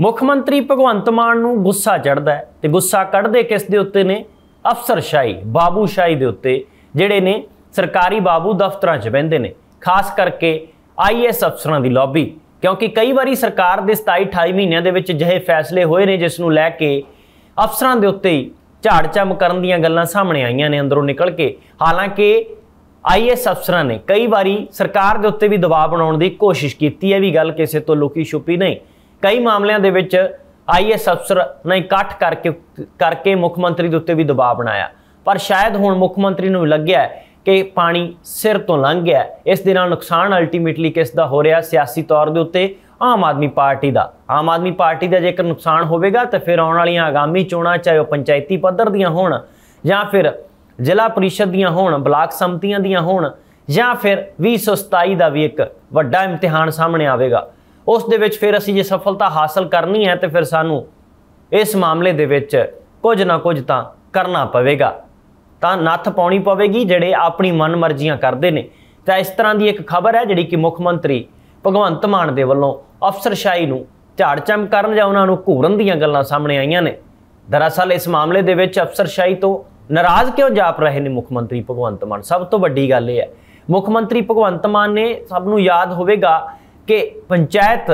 ਮੁੱਖ ਮੰਤਰੀ ਭਗਵੰਤ ਮਾਨ ਨੂੰ ਗੁੱਸਾ ਚੜਦਾ ਹੈ ਤੇ ਗੁੱਸਾ ਕੱਢਦੇ ਕਿਸ ਦੇ ਉੱਤੇ ਨੇ ਅਫਸਰਸ਼ਾਹੀ ਬਾਬੂਸ਼ਾਹੀ ਦੇ ਉੱਤੇ ਜਿਹੜੇ ਨੇ ਸਰਕਾਰੀ ਬਾਬੂ ਦਫ਼ਤਰਾਂ 'ਚ ਬੈੰਦੇ ਨੇ ਖਾਸ ਕਰਕੇ ਆਈਐਸ ਅਫਸਰਾਂ ਦੀ ਲੌਬੀ ਕਿਉਂਕਿ ਕਈ ਵਾਰੀ ਸਰਕਾਰ ਦੇ 27 28 ਮਹੀਨਿਆਂ ਦੇ ਵਿੱਚ ਜਿਹੇ ਫੈਸਲੇ ਹੋਏ ਨੇ ਜਿਸ ਨੂੰ ਲੈ ਕੇ ਅਫਸਰਾਂ ਦੇ ਉੱਤੇ ਹੀ ਝਾੜ ਚੰਮ ਕਰਨ ਦੀਆਂ ਗੱਲਾਂ ਸਾਹਮਣੇ ਆਈਆਂ ਨੇ ਅੰਦਰੋਂ ਨਿਕਲ ਕੇ ਹਾਲਾਂਕਿ ਆਈਐਸ ਅਫਸਰਾਂ ਨੇ ਕਈ ਵਾਰੀ ਸਰਕਾਰ ਦੇ ਉੱਤੇ ਵੀ ਦਬਾਅ ਬਣਾਉਣ ਦੀ ਕੋਸ਼ਿਸ਼ ਕੀਤੀ ਹੈ ਵੀ ਗੱਲ ਕਿਸੇ ਤੋਂ ਲੁਕੀ ਛੁਪੀ ਨਹੀਂ ਕਈ ਮਾਮਲਿਆਂ ਦੇ ਵਿੱਚ ਆਈਐਸ ਅਫਸਰ ਨੇ ਇਕੱਠ ਕਰਕੇ ਕਰਕੇ ਮੁੱਖ ਮੰਤਰੀ ਦੇ ਉੱਤੇ ਵੀ ਦਬਾਅ ਬਣਾਇਆ ਪਰ ਸ਼ਾਇਦ ਹੁਣ ਮੁੱਖ ਮੰਤਰੀ ਨੂੰ ਲੱਗਿਆ ਕਿ ਪਾਣੀ ਸਿਰ ਤੋਂ ਲੰਘ ਗਿਆ ਇਸ ਦੇ ਨਾਲ ਨੁਕਸਾਨ ਅਲਟੀਮੇਟਲੀ ਕਿਸ ਦਾ ਹੋ ਰਿਹਾ ਸਿਆਸੀ ਤੌਰ ਦੇ ਉੱਤੇ ਆਮ ਆਦਮੀ ਪਾਰਟੀ ਦਾ ਆਮ ਆਦਮੀ ਪਾਰਟੀ ਦਾ ਜੇਕਰ ਨੁਕਸਾਨ ਹੋਵੇਗਾ ਤਾਂ ਫਿਰ ਆਉਣ ਵਾਲੀਆਂ ਆਗਾਮੀ ਚੋਣਾਂ ਚਾਹੇ ਉਹ ਪੰਚਾਇਤੀ ਪੱਧਰ ਦੀਆਂ ਹੋਣ ਜਾਂ ਫਿਰ ਜ਼ਿਲ੍ਹਾ ਪਰਿਸ਼ਦ ਦੀਆਂ ਹੋਣ ਬਲਾਕ ਸੰਮਤੀਆਂ ਦੀਆਂ ਹੋਣ ਜਾਂ ਫਿਰ 2027 ਦਾ ਵੀ ਇੱਕ ਵੱਡਾ ਇਮਤਿਹਾਨ ਸਾਹਮਣੇ ਆਵੇਗਾ ਉਸ ਦੇ ਵਿੱਚ ਫਿਰ ਅਸੀਂ ਜੇ ਸਫਲਤਾ ਹਾਸਲ ਕਰਨੀ ਹੈ ਤੇ ਫਿਰ ਸਾਨੂੰ ਇਸ ਮਾਮਲੇ ਦੇ ਵਿੱਚ ਕੁਝ ਨਾ ਕੁਝ ਤਾਂ ਕਰਨਾ ਪਵੇਗਾ ਤਾਂ ਨੱਥ ਪਾਉਣੀ ਪਵੇਗੀ ਜਿਹੜੇ ਆਪਣੀ ਮਨਮਰਜ਼ੀਆਂ ਕਰਦੇ ਨੇ ਤਾਂ ਇਸ ਤਰ੍ਹਾਂ ਦੀ ਇੱਕ ਖਬਰ ਹੈ ਜਿਹੜੀ ਕਿ ਮੁੱਖ ਮੰਤਰੀ ਭਗਵੰਤ ਮਾਨ ਦੇ ਵੱਲੋਂ ਅਫਸਰਸ਼ਾਹੀ ਨੂੰ ਝਾੜ ਚਮ ਕਰਨ ਜਾਂ ਉਹਨਾਂ ਨੂੰ ਘੂਰਨ ਦੀਆਂ ਗੱਲਾਂ ਸਾਹਮਣੇ ਆਈਆਂ ਨੇ ਦਰਅਸਲ ਇਸ ਮਾਮਲੇ ਦੇ ਵਿੱਚ ਅਫਸਰਸ਼ਾਹੀ ਤੋਂ ਨਾਰਾਜ਼ ਕਿਉਂ ਜਾਪ ਰਹੇ ਨੇ ਮੁੱਖ ਮੰਤਰੀ ਭਗਵੰਤ ਮਾਨ ਸਭ ਤੋਂ ਵੱਡੀ ਗੱਲ ਇਹ ਹੈ ਮੁੱਖ ਮੰਤਰੀ ਭਗਵੰਤ ਮਾਨ ਨੇ ਸਭ ਨੂੰ ਯਾਦ ਹੋਵੇਗਾ ਕਿ ਪੰਚਾਇਤ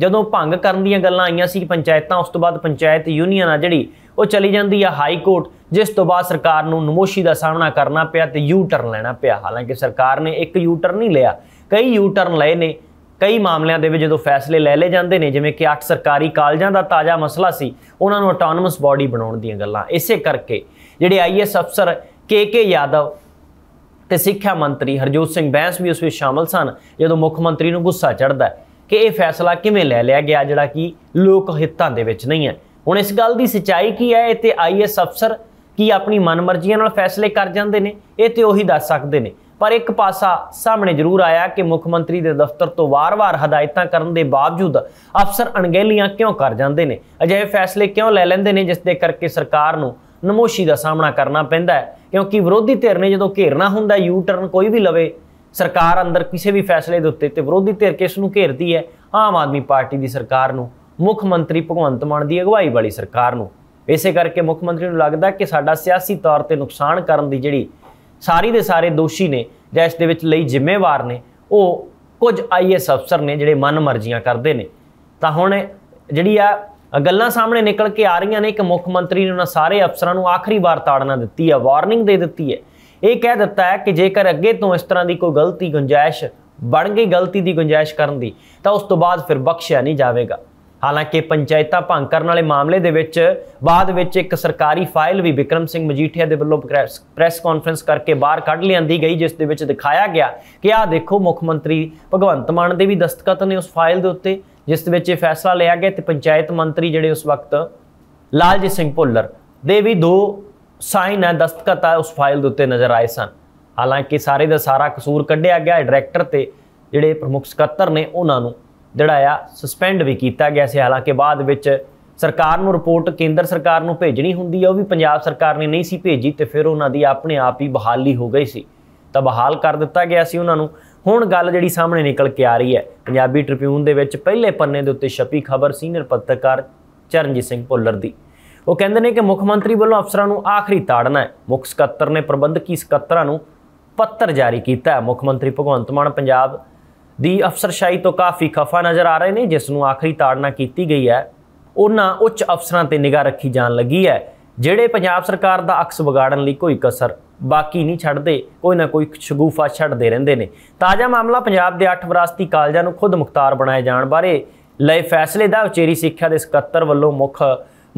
ਜਦੋਂ ਭੰਗ ਕਰਨ ਦੀਆਂ ਗੱਲਾਂ ਆਈਆਂ ਸੀ ਪੰਚਾਇਤਾਂ ਉਸ ਤੋਂ ਬਾਅਦ ਪੰਚਾਇਤ ਯੂਨੀਅਨ ਆ ਜਿਹੜੀ ਉਹ ਚਲੀ ਜਾਂਦੀ ਆ ਹਾਈ ਕੋਰਟ ਜਿਸ ਤੋਂ ਬਾਅਦ ਸਰਕਾਰ ਨੂੰ ਨਮੋਸ਼ੀ ਦਾ ਸਾਹਮਣਾ ਕਰਨਾ ਪਿਆ ਤੇ ਯੂ ਟਰਨ ਲੈਣਾ ਪਿਆ ਹਾਲਾਂਕਿ ਸਰਕਾਰ ਨੇ ਇੱਕ ਯੂ ਟਰਨ ਨਹੀਂ ਲਿਆ ਕਈ ਯੂ ਟਰਨ ਲਏ ਨੇ ਕਈ ਮਾਮਲਿਆਂ ਦੇ ਵਿੱਚ ਜਦੋਂ ਫੈਸਲੇ ਲੈ ਲਏ ਜਾਂਦੇ ਨੇ ਜਿਵੇਂ ਕਿ 8 ਸਰਕਾਰੀ ਕਾਲਜਾਂ ਦਾ ਤਾਜ਼ਾ ਮਸਲਾ ਸੀ ਉਹਨਾਂ ਨੂੰ ਆਟੋਨਮਸ ਬਾਡੀ ਬਣਾਉਣ ਦੀਆਂ ਗੱਲਾਂ ਇਸੇ ਕਰਕੇ ਜਿਹੜੇ ਆਈਐਸ ਅਫਸਰ ਕੇ ਕੇ ਯਾਦਵ ਤੇ ਸਿੱਖਿਆ ਮੰਤਰੀ ਹਰਜੋਤ ਸਿੰਘ ਬੈਂਸ ਵੀ ਉਸ ਵਿੱਚ ਸ਼ਾਮਲ ਸਨ ਜਦੋਂ ਮੁੱਖ ਮੰਤਰੀ ਨੂੰ ਗੁੱਸਾ ਚੜਦਾ ਕਿ ਇਹ ਫੈਸਲਾ ਕਿਵੇਂ ਲੈ ਲਿਆ ਗਿਆ ਜਿਹੜਾ ਕਿ ਲੋਕ ਹਿੱਤਾਂ ਦੇ ਵਿੱਚ ਨਹੀਂ ਹੈ ਹੁਣ ਇਸ ਗੱਲ ਦੀ ਸਚਾਈ ਕੀ ਹੈ ਇਹ ਤੇ ਆਈਐਸ ਅਫਸਰ ਕੀ ਆਪਣੀ ਮਨਮਰਜ਼ੀਆਂ ਨਾਲ ਫੈਸਲੇ ਕਰ ਜਾਂਦੇ ਨੇ ਇਹ ਤੇ ਉਹੀ ਦੱਸ ਸਕਦੇ ਨੇ ਪਰ ਇੱਕ ਪਾਸਾ ਸਾਹਮਣੇ ਜ਼ਰੂਰ ਆਇਆ ਕਿ ਮੁੱਖ ਮੰਤਰੀ ਦੇ ਦਫ਼ਤਰ ਤੋਂ ਵਾਰ-ਵਾਰ ਹਦਾਇਤਾਂ ਕਰਨ ਦੇ ਬਾਵਜੂਦ ਅਫਸਰ ਅਣਗਹਿਲੀਆਂ ਕਿਉਂ ਕਰ ਜਾਂਦੇ ਨੇ ਅਜਿਹੇ ਫੈਸਲੇ ਕਿਉਂ ਲੈ ਲੈਂਦੇ ਨੇ ਜਿਸ ਦੇ ਕਰਕੇ ਸਰਕਾਰ ਨੂੰ ਨਮੋਸ਼ੀ ਦਾ ਸਾਹਮਣਾ ਕਰਨਾ ਪੈਂਦਾ ਕਿਉਂਕਿ ਵਿਰੋਧੀ ਧਿਰ ਨੇ ਜਦੋਂ ਘੇਰਨਾ ਹੁੰਦਾ ਯੂ ਟਰਨ ਕੋਈ ਵੀ ਲਵੇ ਸਰਕਾਰ ਅੰਦਰ ਕਿਸੇ ਵੀ ਫੈਸਲੇ ਦੇ ਉੱਤੇ ਤੇ ਵਿਰੋਧੀ ਧਿਰ ਕਿਸ ਨੂੰ ਘੇਰਦੀ ਹੈ ਆਮ ਆਦਮੀ ਪਾਰਟੀ ਦੀ ਸਰਕਾਰ ਨੂੰ ਮੁੱਖ ਮੰਤਰੀ ਭਗਵੰਤ ਮਾਨ ਦੀ ਅਗਵਾਈ ਵਾਲੀ ਸਰਕਾਰ ਨੂੰ ਇਸੇ ਕਰਕੇ ਮੁੱਖ ਮੰਤਰੀ ਨੂੰ ਲੱਗਦਾ ਕਿ ਸਾਡਾ ਸਿਆਸੀ ਤੌਰ ਤੇ ਨੁਕਸਾਨ ਕਰਨ ਦੀ ਜਿਹੜੀ ਸਾਰੀ ਦੇ ਸਾਰੇ ਦੋਸ਼ੀ ਨੇ ਜਾਂ ਇਸ ਦੇ ਵਿੱਚ ਲਈ ਜ਼ਿੰਮੇਵਾਰ ਨੇ ਉਹ ਕੁਝ ਆਈਐਸ ਅਫਸਰ ਨੇ ਜਿਹੜੇ ਮਨ ਮਰਜ਼ੀਆਂ ਕਰਦੇ ਨੇ ਤਾਂ ਹੁਣ ਜਿਹੜੀ ਆ ਗੱਲਾਂ ਸਾਹਮਣੇ ਨਿਕਲ ਕੇ ਆ ਰਹੀਆਂ ਨੇ ਕਿ ਮੁੱਖ ਮੰਤਰੀ ਨੇ ਉਹਨਾਂ ਸਾਰੇ ਅਫਸਰਾਂ ਨੂੰ ਆਖਰੀ ਵਾਰ ਤਾੜਨਾ ਦਿੱਤੀ ਹੈ ਵਾਰਨਿੰਗ ਦੇ ਦਿੱਤੀ ਹੈ ਇਹ ਕਹਿ ਦਿੱਤਾ ਹੈ ਕਿ ਜੇਕਰ ਅੱਗੇ ਤੋਂ ਇਸ ਤਰ੍ਹਾਂ ਦੀ ਕੋਈ ਗਲਤੀ ਗੁੰਜਾਇਸ਼ ਬਣ ਗਈ ਗਲਤੀ ਦੀ ਗੁੰਜਾਇਸ਼ ਕਰਨ ਦੀ ਤਾਂ ਉਸ ਤੋਂ ਬਾਅਦ ਫਿਰ ਬਖਸ਼ਿਆ ਨਹੀਂ ਜਾਵੇਗਾ ਹਾਲਾਂਕਿ ਪੰਚਾਇਤਾਂ ਭੰਗ ਕਰਨ ਵਾਲੇ ਮਾਮਲੇ ਦੇ ਵਿੱਚ ਬਾਅਦ ਵਿੱਚ ਇੱਕ ਸਰਕਾਰੀ ਫਾਈਲ ਵੀ ਵਿਕਰਮ ਸਿੰਘ ਮਜੀਠੀਆ ਦੇ ਵੱਲੋਂ ਪ੍ਰੈਸ ਕਾਨਫਰੰਸ ਕਰਕੇ ਬਾਹਰ ਕੱਢ ਲਿਆਂਦੀ ਗਈ ਜਿਸ ਦੇ ਵਿੱਚ ਦਿਖਾਇਆ ਗਿਆ ਕਿ ਆਹ ਦੇਖੋ ਮੁੱਖ ਮੰਤਰੀ ਭਗਵੰਤ ਮਾਨ ਦੇ ਵੀ ਦਸਤਖਤ ਨੇ ਉਸ ਫਾਈਲ ਦੇ ਉੱਤੇ ਜਿਸ ਦੇ ਵਿੱਚ ਇਹ ਫੈਸਲਾ ਲਿਆ ਗਿਆ ਤੇ ਪੰਚਾਇਤ ਮੰਤਰੀ ਜਿਹੜੇ ਉਸ ਵਕਤ ਲਾਲਜੀਤ ਸਿੰਘ ਭੁੱਲਰ ਦੇ ਵੀ ਦੋ ਸਾਈਨ ਹੈ ਦਸਤਖਤ ਆ ਉਸ ਫਾਈਲ ਦੇ ਉੱਤੇ ਨਜ਼ਰ ਆਏ ਸਨ ਹਾਲਾਂਕਿ ਸਾਰੇ ਦਾ ਸਾਰਾ ਕਸੂਰ ਕੱਢਿਆ ਗਿਆ ਡਾਇਰੈਕਟਰ ਤੇ ਜਿਹੜੇ ਪ੍ਰਮੁੱਖ ਸਕੱਤਰ ਨੇ ਉਹਨਾਂ ਨੂੰ ਜਿਹੜਾ ਆ ਸਸਪੈਂਡ ਵੀ ਕੀਤਾ ਗਿਆ ਸੀ ਹਾਲਾਂਕਿ ਬਾਅਦ ਵਿੱਚ ਸਰਕਾਰ ਨੂੰ ਰਿਪੋਰਟ ਕੇਂਦਰ ਸਰਕਾਰ ਨੂੰ ਭੇਜਣੀ ਹੁੰਦੀ ਹੈ ਉਹ ਵੀ ਪੰਜਾਬ ਸਰਕਾਰ ਨੇ ਨਹੀਂ ਸੀ ਭੇਜੀ ਤੇ ਫਿਰ ਉਹਨਾਂ ਦੀ ਆਪਣੇ ਆਪ ਹੀ ਬਹਾਲੀ ਹੋ ਗਈ ਸੀ ਤਾਂ ਬਹਾਲ ਕਰ ਦਿੱਤਾ ਗਿਆ ਸੀ ਉਹਨਾਂ ਨੂੰ ਹੁਣ ਗੱਲ ਜਿਹੜੀ ਸਾਹਮਣੇ ਨਿਕਲ ਕੇ ਆ ਰਹੀ ਹੈ ਪੰਜਾਬੀ ਟ੍ਰਿਬਿਊਨ ਦੇ ਵਿੱਚ ਪਹਿਲੇ ਪੰਨੇ ਦੇ ਉੱਤੇ ਛਪੀ ਖਬਰ ਸੀਨੀਅਰ ਪੱਤਰਕਾਰ ਚਰਨਜੀਤ ਸਿੰਘ ਪੋਲਰ ਦੀ ਉਹ ਕਹਿੰਦੇ ਨੇ ਕਿ ਮੁੱਖ ਮੰਤਰੀ ਵੱਲੋਂ ਅਫਸਰਾਂ ਨੂੰ ਆਖਰੀ ਤਾੜਨਾ ਹੈ ਮੁੱਖ ਸਕੱਤਰ ਨੇ ਪ੍ਰਬੰਧਕੀ ਸਕੱਤਰਾਂ ਨੂੰ ਪੱਤਰ ਜਾਰੀ ਕੀਤਾ ਹੈ ਮੁੱਖ ਮੰਤਰੀ ਭਗਵੰਤ ਮਾਨ ਪੰਜਾਬ ਦੀ ਅਫਸਰਸ਼ਾਹੀ ਤੋਂ ਕਾਫੀ ਖਫਾ ਨਜ਼ਰ ਆ ਰਹੇ ਨੇ ਜਿਸ ਨੂੰ ਆਖਰੀ ਤਾੜਨਾ ਕੀਤੀ ਗਈ ਹੈ ਉਹਨਾਂ ਉੱਚ ਅਫਸਰਾਂ ਤੇ ਨਿਗਾਹ ਰੱਖੀ ਜਾਣ ਲੱਗੀ ਹੈ ਜਿਹੜੇ ਪੰਜਾਬ ਸਰਕਾਰ ਦਾ ਅਕਸ ਵਿਗਾੜਨ ਲਈ ਕੋਈ ਕਸਰ ਬਾਕੀ ਨਹੀਂ ਛੱਡਦੇ ਕੋਈ ਨਾ ਕੋਈ ਸ਼ਗੂਫਾ ਛੱਡਦੇ ਰਹਿੰਦੇ ਨੇ ਤਾਜ਼ਾ ਮਾਮਲਾ ਪੰਜਾਬ ਦੇ 8 ਵਿਰਾਸਤੀ ਕਾਲਜਾਂ ਨੂੰ ਖੁਦ ਮੁਖਤਾਰ ਬਣਾਏ ਜਾਣ ਬਾਰੇ ਲਏ ਫੈਸਲੇ ਦਾ ਉਚੇਰੀ ਸਿੱਖਿਆ ਦੇ ਸਕੱਤਰ ਵੱਲੋਂ ਮੁੱਖ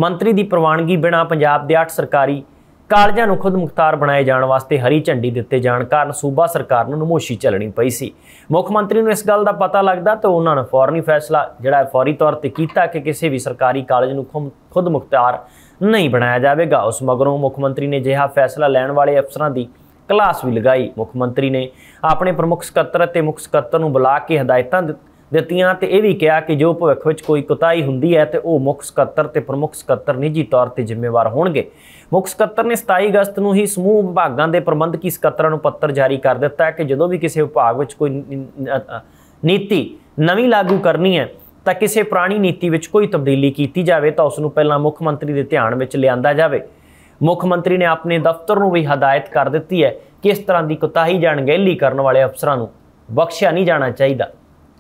ਮੰਤਰੀ ਦੀ ਪ੍ਰਵਾਨਗੀ ਬਿਨਾ ਪੰਜਾਬ ਦੇ 8 ਸਰਕਾਰੀ ਕਾਲਜਾਂ ਨੂੰ ਖੁਦ ਮੁਖਤਾਰ ਬਣਾਏ ਜਾਣ ਵਾਸਤੇ ਹਰੀ ਝੰਡੀ ਦਿੱਤੇ ਜਾਣ ਕਾਰਨ ਸੂਬਾ ਸਰਕਾਰ ਨੂੰ ਨਮੋਸ਼ੀ ਚੱਲਣੀ ਪਈ ਸੀ ਮੁੱਖ ਮੰਤਰੀ ਨੂੰ ਇਸ ਗੱਲ ਦਾ ਪਤਾ ਲੱਗਦਾ ਤਾਂ ਉਹਨਾਂ ਨੇ ਫੌਰਨੀ ਫੈਸਲਾ ਜਿਹੜਾ ਫੌਰੀ ਤੌਰ ਤੇ ਕੀਤਾ ਕਿ ਕਿਸੇ ਵੀ ਸਰਕਾਰੀ ਕਾਲਜ ਨੂੰ ਖੁਦ ਮੁਖਤਾਰ ਨਹੀਂ ਬਣਾਇਆ ਜਾਵੇਗਾ ਉਸ ਮਗਰੋਂ ਮੁੱਖ ਮੰਤਰੀ ਨੇ ਜਿਹਾ ਫੈਸਲਾ ਲੈਣ ਵਾਲੇ ਅਫਸਰਾਂ ਦੀ ਕਲਾਸ ਵੀ ਲਗਾਈ ਮੁੱਖ ਮੰਤਰੀ ਨੇ ਆਪਣੇ ਪ੍ਰਮੁੱਖ ਸਕੱਤਰ ਅਤੇ ਮੁੱਖ ਸਕੱਤਰ ਨੂੰ ਬੁਲਾ ਕੇ ਹਦਾਇਤਾਂ ਦਿੱਤੀਆਂ ਤੇ ਇਹ ਵੀ ਕਿਹਾ ਕਿ ਜੋ ਭਵਿੱਖ ਵਿੱਚ ਕੋਈ ਕੁਤਾਹੀ ਹੁੰਦੀ ਹੈ ਤੇ ਉਹ ਮੁੱਖ ਸਕੱਤਰ ਤੇ ਪ੍ਰਮੁੱਖ ਸਕੱਤਰ ਨਿੱਜੀ ਤੌਰ ਤੇ ਜ਼ਿੰਮੇਵਾਰ ਹੋਣਗੇ ਮੁੱਖ ਸਕੱਤਰ ਨੇ 27 ਅਗਸਤ ਨੂੰ ਹੀ ਸਮੂਹ ਵਿਭਾਗਾਂ ਦੇ ਪ੍ਰਬੰਧਕੀ ਸਕੱਤਰਾਂ ਨੂੰ ਪੱਤਰ ਜਾਰੀ ਕਰ ਦਿੱਤਾ ਹੈ ਕਿ ਜਦੋਂ ਵੀ ਕਿਸੇ ਵਿਭਾਗ ਵਿੱਚ ਕੋਈ ਨੀਤੀ ਨਵੀਂ ਲਾਗੂ ਕਰਨੀ ਹੈ ਤਾਂ ਕਿਸੇ ਪੁਰਾਣੀ ਨੀਤੀ ਵਿੱਚ ਕੋਈ ਤਬਦੀਲੀ ਕੀਤੀ ਜਾਵੇ ਤਾਂ ਉਸ ਨੂੰ ਪਹਿਲਾਂ ਮੁੱਖ ਮੰਤਰੀ ਦੇ ਧਿਆਨ ਵਿੱਚ ਲਿਆਂਦਾ ਜਾਵੇ ਮੁੱਖ ਮੰਤਰੀ ਨੇ ਆਪਣੇ ਦਫ਼ਤਰ ਨੂੰ ਵੀ ਹਦਾਇਤ ਕਰ ਦਿੱਤੀ ਹੈ ਕਿ ਇਸ ਤਰ੍ਹਾਂ ਦੀ ਕੁਤਾਹੀ ਜਾਣ ਗੈਲੀ ਕਰਨ ਵਾਲੇ ਅਫਸਰਾਂ ਨੂੰ ਬਖਸ਼ਿਆ ਨਹੀਂ ਜਾਣਾ ਚਾਹੀਦਾ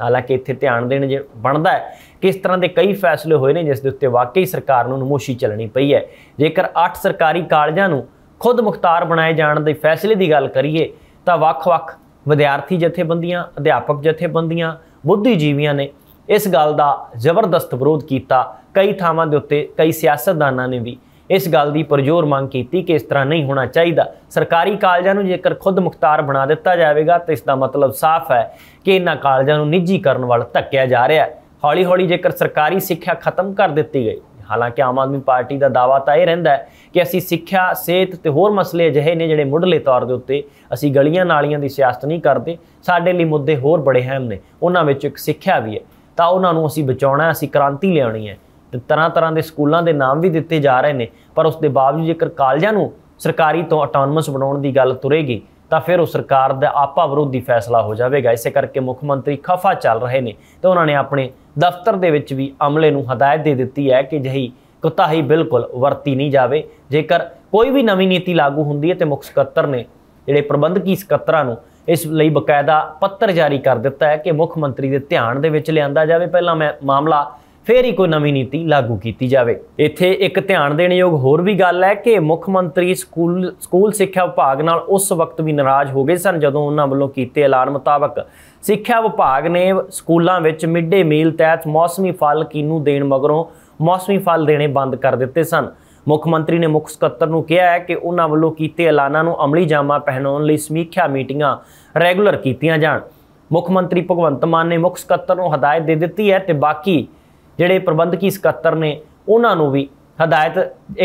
ਹਾਲਾਂਕਿ ਇੱਥੇ ਧਿਆਨ ਦੇਣ ਜੇ ਬਣਦਾ ਹੈ ਕਿ ਇਸ ਤਰ੍ਹਾਂ ਦੇ ਕਈ ਫੈਸਲੇ ਹੋਏ ਨੇ ਜਿਸ ਦੇ ਉੱਤੇ ਵਾਕਈ ਸਰਕਾਰ ਨੂੰ ਨਮੋਸ਼ੀ ਚੱਲਣੀ ਪਈ ਹੈ ਜੇਕਰ 8 ਸਰਕਾਰੀ ਕਾਲਜਾਂ ਨੂੰ ਖੁਦ ਮੁਖਤਾਰ ਬਣਾਏ ਜਾਣ ਦੇ ਫੈਸਲੇ ਦੀ ਗੱਲ ਕਰੀਏ ਤਾਂ ਵੱਖ-ਵੱਖ ਵਿਦਿਆਰਥੀ ਜਥੇਬੰਦੀਆਂ ਅਧਿਆਪਕ ਜਥੇਬੰਦੀਆਂ ਬੁੱਧੀਜੀਵੀਆਂ ਨੇ ਇਸ ਗੱਲ ਦਾ ਜ਼ਬਰਦਸਤ ਵਿਰੋਧ ਕੀਤਾ ਕਈ ਥਾਵਾਂ ਦੇ ਉੱਤੇ ਕਈ ਸਿਆਸਤਦਾਨਾਂ ਨੇ ਵੀ ਇਸ ਗੱਲ ਦੀ ਪਰਜੋਰ ਮੰਗ ਕੀਤੀ ਕਿ ਇਸ ਤਰ੍ਹਾਂ ਨਹੀਂ ਹੋਣਾ ਚਾਹੀਦਾ ਸਰਕਾਰੀ ਕਾਲਜਾਂ ਨੂੰ ਜੇਕਰ ਖੁਦ ਮੁਖਤਾਰ ਬਣਾ ਦਿੱਤਾ ਜਾਵੇਗਾ ਤਾਂ ਇਸ ਦਾ ਮਤਲਬ ਸਾਫ਼ ਹੈ ਕਿ ਇਹਨਾਂ ਕਾਲਜਾਂ ਨੂੰ ਨਿੱਜੀ ਕਰਨ ਵੱਲ ਧੱਕਿਆ ਜਾ ਰਿਹਾ ਹੈ ਹੌਲੀ-ਹੌਲੀ ਜੇਕਰ ਸਰਕਾਰੀ ਸਿੱਖਿਆ ਖਤਮ ਕਰ ਦਿੱਤੀ ਗਈ ਹਾਲਾਂਕਿ ਆਮ ਆਦਮੀ ਪਾਰਟੀ ਦਾ ਦਾਵਾ ਤਾਂ ਇਹ ਰਹਿੰਦਾ ਹੈ ਕਿ ਅਸੀਂ ਸਿੱਖਿਆ, ਸਿਹਤ ਤੇ ਹੋਰ ਮਸਲੇ ਅਜਿਹੇ ਨੇ ਜਿਹੜੇ ਮੁੱਢਲੇ ਤੌਰ ਦੇ ਉੱਤੇ ਅਸੀਂ ਗਲੀਆਂ ਨਾਲੀਆਂ ਦੀ ਸਿਆਸਤ ਨਹੀਂ ਕਰਦੇ ਸਾਡੇ ਲਈ ਮੁੱਦੇ ਹੋਰ ਬੜੇ ਹਨ ਨੇ ਉਹਨਾਂ ਵਿੱਚ ਇੱਕ ਸਿੱਖਿਆ ਵੀ ਹੈ ਤਾਂ ਉਹਨਾਂ ਨੂੰ ਅਸੀਂ ਬਚਾਉਣਾ ਹੈ ਅਸੀਂ ਕ੍ਰਾਂਤੀ ਲਿਆਉਣੀ ਹੈ ਤੇ ਤਰ੍ਹਾਂ ਤਰ੍ਹਾਂ ਦੇ ਸਕੂਲਾਂ ਦੇ ਨਾਮ ਵੀ ਦਿੱਤੇ ਜਾ ਰਹੇ ਨੇ ਪਰ ਉਸ ਦੇ ਬਾਵਜੂਦ ਜੇਕਰ ਕਾਲਜਾਂ ਨੂੰ ਸਰਕਾਰੀ ਤੋਂ ਆਟੋਨਮਸ ਬਣਾਉਣ ਦੀ ਗੱਲ ਤੁਰੇਗੀ ਤਾਂ ਫਿਰ ਉਹ ਸਰਕਾਰ ਦਾ ਆਪਾ ਵਿਰੋਧੀ ਫੈਸਲਾ ਹੋ ਜਾਵੇਗਾ ਇਸੇ ਕਰਕੇ ਮੁੱਖ ਮੰਤਰੀ ਖਫਾ ਚੱਲ ਰਹੇ ਨੇ ਤੇ ਉਹਨਾਂ ਨੇ ਆਪਣੇ ਦਫ਼ਤਰ ਦੇ ਵਿੱਚ ਵੀ ਅਮਲੇ ਨੂੰ ਹਦਾਇਤ ਦੇ ਦਿੱਤੀ ਹੈ ਕਿ ਜਹੀ ਕੁਤਾਹੀ ਬਿਲਕੁਲ ਵਰਤੀ ਨਹੀਂ ਜਾਵੇ ਜੇਕਰ ਕੋਈ ਵੀ ਨਵੀਂ ਨੀਤੀ ਲਾਗੂ ਹੁੰਦੀ ਹੈ ਤੇ ਮੁੱਖ ਸਕੱਤਰ ਨੇ ਜਿਹੜੇ ਪ੍ਰਬੰਧਕੀ ਸਕੱਤਰਾਂ ਨੂੰ ਇਸ ਲਈ ਬਕਾਇਦਾ ਪੱਤਰ ਜਾਰੀ ਕਰ ਦਿੱਤਾ ਹੈ ਕਿ ਮੁੱਖ ਮੰਤਰੀ ਦੇ ਧਿਆਨ ਦੇ ਵਿੱਚ ਲਿਆਂਦਾ ਜਾਵੇ ਪਹਿਲਾਂ ਮੈਂ ਮਾਮਲਾ ਫੇਰ ਹੀ ਕੋਈ ਨਵੀਂ ਨੀਤੀ ਲਾਗੂ ਕੀਤੀ ਜਾਵੇ ਇੱਥੇ ਇੱਕ ਧਿਆਨ ਦੇਣ ਯੋਗ ਹੋਰ ਵੀ ਗੱਲ ਹੈ ਕਿ ਮੁੱਖ ਮੰਤਰੀ ਸਕੂਲ ਸਕੂਲ ਸਿੱਖਿਆ ਵਿਭਾਗ ਨਾਲ ਉਸ ਵਕਤ ਵੀ ਨਾਰਾਜ਼ ਹੋ ਗਏ ਸਨ ਜਦੋਂ ਉਹਨਾਂ ਵੱਲੋਂ ਕੀਤੇ ਐਲਾਨ ਮੁਤਾਬਕ ਸਿੱਖਿਆ ਵਿਭਾਗ ਨੇ ਸਕੂਲਾਂ ਵਿੱਚ ਮਿੱਡੇ ਮੀਲ ਤਹਿਤ ਮੌਸਮੀ ਫਲ ਕਿਨੂੰ ਦੇਣ ਮਗਰੋਂ ਮੌਸਮੀ ਫਲ ਦੇਣੇ ਬੰਦ ਕਰ ਦਿੱਤੇ ਸਨ ਮੁੱਖ ਮੰਤਰੀ ਨੇ ਮੁੱਖ ਸਕੱਤਰ ਨੂੰ ਕਿਹਾ ਹੈ ਕਿ ਉਹਨਾਂ ਵੱਲੋਂ ਕੀਤੇ ਐਲਾਨਾਂ ਨੂੰ ਅਮਲੀ ਜਾਮਾ ਪਹਿਨਾਉਣ ਲਈ ਸਮੀਖਿਆ ਮੀਟਿੰਗਾਂ ਰੈਗੂਲਰ ਕੀਤੀਆਂ ਜਾਣ ਮੁੱਖ ਮੰਤਰੀ ਭਗਵੰਤ ਮਾਨ ਨੇ ਮੁੱਖ ਸਕੱਤਰ ਨੂੰ ਹਦਾਇਤ ਦੇ ਦਿੱਤੀ ਹੈ ਤੇ ਬਾਕੀ ਜਿਹੜੇ ਪ੍ਰਬੰਧਕੀ ਸਕੱਤਰ ਨੇ ਉਹਨਾਂ ਨੂੰ ਵੀ ਹਦਾਇਤ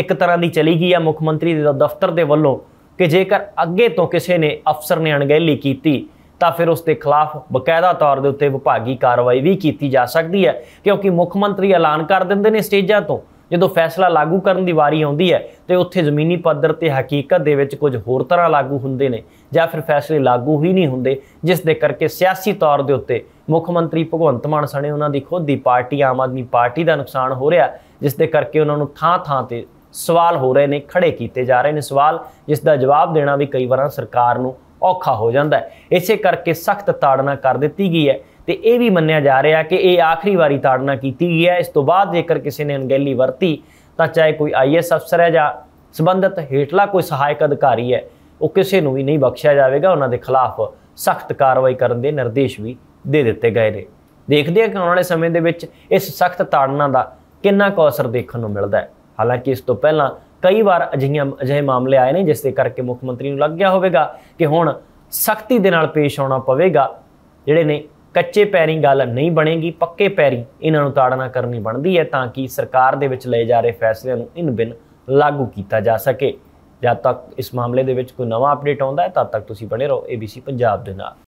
ਇੱਕ ਤਰ੍ਹਾਂ ਦੀ ਚਲੀ ਗਈ ਆ ਮੁੱਖ ਮੰਤਰੀ ਦੇ ਦਫ਼ਤਰ ਦੇ ਵੱਲੋਂ ਕਿ ਜੇਕਰ ਅੱਗੇ ਤੋਂ ਕਿਸੇ ਨੇ ਅਫਸਰ ਨੇ ਅਣਗਹਿਲੀ ਕੀਤੀ ਤਾਂ ਫਿਰ ਉਸ ਦੇ ਖਿਲਾਫ ਬਕਾਇਦਾ ਤੌਰ ਦੇ ਉੱਤੇ ਵਿਭਾਗੀ ਕਾਰਵਾਈ ਵੀ ਕੀਤੀ ਜਾ ਸਕਦੀ ਹੈ ਕਿਉਂਕਿ ਮੁੱਖ ਮੰਤਰੀ ਐਲਾਨ ਕਰ ਦਿੰਦੇ ਨੇ ਸਟੇਜਾਂ ਤੋਂ ਜਦੋਂ ਫੈਸਲਾ ਲਾਗੂ ਕਰਨ ਦੀ ਵਾਰੀ ਆਉਂਦੀ ਹੈ ਤੇ ਉੱਥੇ ਜ਼ਮੀਨੀ ਪੱਧਰ ਤੇ ਹਕੀਕਤ ਦੇ ਵਿੱਚ ਕੁਝ ਹੋਰ ਤਰ੍ਹਾਂ ਲਾਗੂ ਹੁੰਦੇ ਨੇ ਜਾਂ ਫਿਰ ਫੈਸਲੇ ਲਾਗੂ ਹੀ ਨਹੀਂ ਹੁੰਦੇ ਜਿਸ ਦੇ ਕਰਕੇ ਸਿਆਸੀ ਤੌਰ ਦੇ ਉੱਤੇ ਮੁੱਖ ਮੰਤਰੀ ਭਗਵੰਤ ਮਾਨ ਸਣੇ ਉਹਨਾਂ ਦੀ ਖੁਦ ਦੀ ਪਾਰਟੀ ਆਮ ਆਦਮੀ ਪਾਰਟੀ ਦਾ ਨੁਕਸਾਨ ਹੋ ਰਿਹਾ ਜਿਸ ਦੇ ਕਰਕੇ ਉਹਨਾਂ ਨੂੰ ਥਾਂ-ਥਾਂ ਤੇ ਸਵਾਲ ਹੋ ਰਹੇ ਨੇ ਖੜੇ ਕੀਤੇ ਜਾ ਰਹੇ ਨੇ ਸਵਾਲ ਜਿਸ ਦਾ ਜਵਾਬ ਦੇਣਾ ਵੀ ਕਈ ਵਾਰਾਂ ਸਰਕਾਰ ਨੂੰ ਔਖਾ ਹੋ ਜਾਂਦਾ ਹੈ ਇਸੇ ਕਰਕੇ ਸਖਤ ਤਾੜਨਾ ਕਰ ਦਿੱਤੀ ਗਈ ਹੈ ਤੇ ਇਹ ਵੀ ਮੰਨਿਆ ਜਾ ਰਿਹਾ ਕਿ ਇਹ ਆਖਰੀ ਵਾਰੀ ਤਾੜਨਾ ਕੀਤੀ ਗਈ ਹੈ ਇਸ ਤੋਂ ਬਾਅਦ ਜੇਕਰ ਕਿਸੇ ਨੇ ਅਣਗਹਿਲੀ ਵਰਤੀ ਤਾਂ ਚਾਹੇ ਕੋਈ ਆਈਐਸ ਅਫਸਰ ਹੈ ਜਾਂ ਸਬੰਧਤ ਹੇਠਲਾ ਕੋਈ ਸਹਾਇਕ ਅਧਿਕਾਰੀ ਹੈ ਉਹ ਕਿਸੇ ਨੂੰ ਵੀ ਨਹੀਂ ਬਖਸ਼ਿਆ ਜਾਵੇਗਾ ਉਹਨਾਂ ਦੇ ਖਿਲਾਫ ਸਖਤ ਕਾਰਵਾਈ ਕਰਨ ਦੇ ਨਿਰਦੇਸ਼ ਵੀ ਦੇ ਦਿੱਤੇ ਗਏ ਨੇ ਦੇਖਦੇ ਹਾਂ ਕਿ ਆਉਣ ਵਾਲੇ ਸਮੇਂ ਦੇ ਵਿੱਚ ਇਸ ਸਖਤ ਤਾੜਨਾ ਦਾ ਕਿੰਨਾ ਕੁ ਅਸਰ ਦੇਖਣ ਨੂੰ ਮਿਲਦਾ ਹੈ ਹਾਲਾਂਕਿ ਇਸ ਤੋਂ ਪਹਿਲਾਂ ਕਈ ਵਾਰ ਅਜਿਹੇ ਅਜਿਹੇ ਮਾਮਲੇ ਆਏ ਨੇ ਜਿਸ ਦੇ ਕਰਕੇ ਮੁੱਖ ਮੰਤਰੀ ਨੂੰ ਲੱਗ ਗਿਆ ਹੋਵੇਗਾ ਕਿ ਹੁਣ ਸਖਤੀ ਦੇ ਨਾਲ ਪੇਸ਼ ਆਉਣਾ ਪਵੇਗਾ ਜਿਹੜੇ ਨੇ ਕੱਚੇ ਪੈਰੀ ਗੱਲ ਨਹੀਂ ਬਣੇਗੀ ਪੱਕੇ ਪੈਰੀ ਇਹਨਾਂ ਨੂੰ ਤਾੜਨਾ ਕਰਨੀ ਬਣਦੀ ਹੈ ਤਾਂ ਕਿ ਸਰਕਾਰ ਦੇ ਵਿੱਚ ਲਏ ਜਾ ਰਹੇ ਫੈਸਲਿਆਂ ਨੂੰ ਇਨ ਬਿਨ ਲਾਗੂ ਕੀਤਾ ਜਾ ਸਕੇ ਜਦ ਤੱਕ ਇਸ ਮਾਮਲੇ ਦੇ ਵਿੱਚ ਕੋਈ ਨਵਾਂ ਅਪਡੇਟ ਆਉਂਦਾ ਹੈ ਤਦ ਤੱਕ ਤੁਸੀਂ ਬਣੇ ਰਹੋ ABC ਪੰਜਾਬ ਦੇ ਨਾਲ